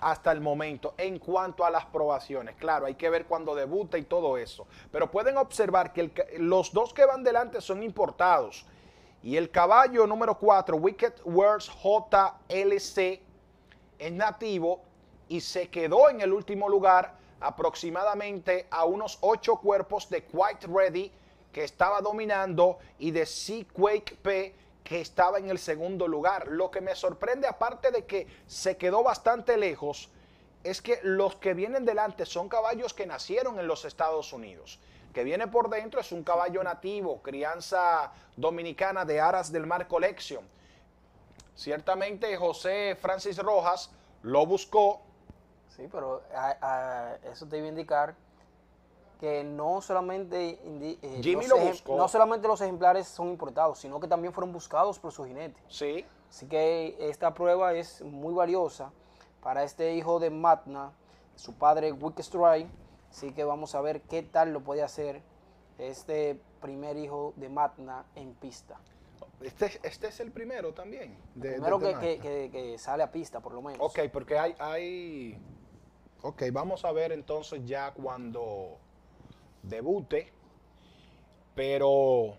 hasta el momento en cuanto a las probaciones. Claro, hay que ver cuándo debuta y todo eso. Pero pueden observar que los dos que van delante son importados. Y el caballo número 4, Wicked Words JLC, es nativo y se quedó en el último lugar aproximadamente a unos ocho cuerpos de Quite Ready que estaba dominando y de Sea Quake P que estaba en el segundo lugar. Lo que me sorprende, aparte de que se quedó bastante lejos, es que los que vienen delante son caballos que nacieron en los Estados Unidos. Que viene por dentro es un caballo nativo, crianza dominicana de Aras del Mar Collection. Ciertamente José Francis Rojas lo buscó. Sí, pero eso te eso debe indicar que no solamente, eh, los, no solamente los ejemplares son importados, sino que también fueron buscados por su jinete. Sí. Así que esta prueba es muy valiosa para este hijo de Matna, su padre Wickstride, Así que vamos a ver qué tal lo puede hacer este primer hijo de Matna en pista. Este, este es el primero también. De, primero este que, sale a pista, por lo menos. Ok, porque hay, hay... Ok, vamos a ver entonces ya cuando debute, pero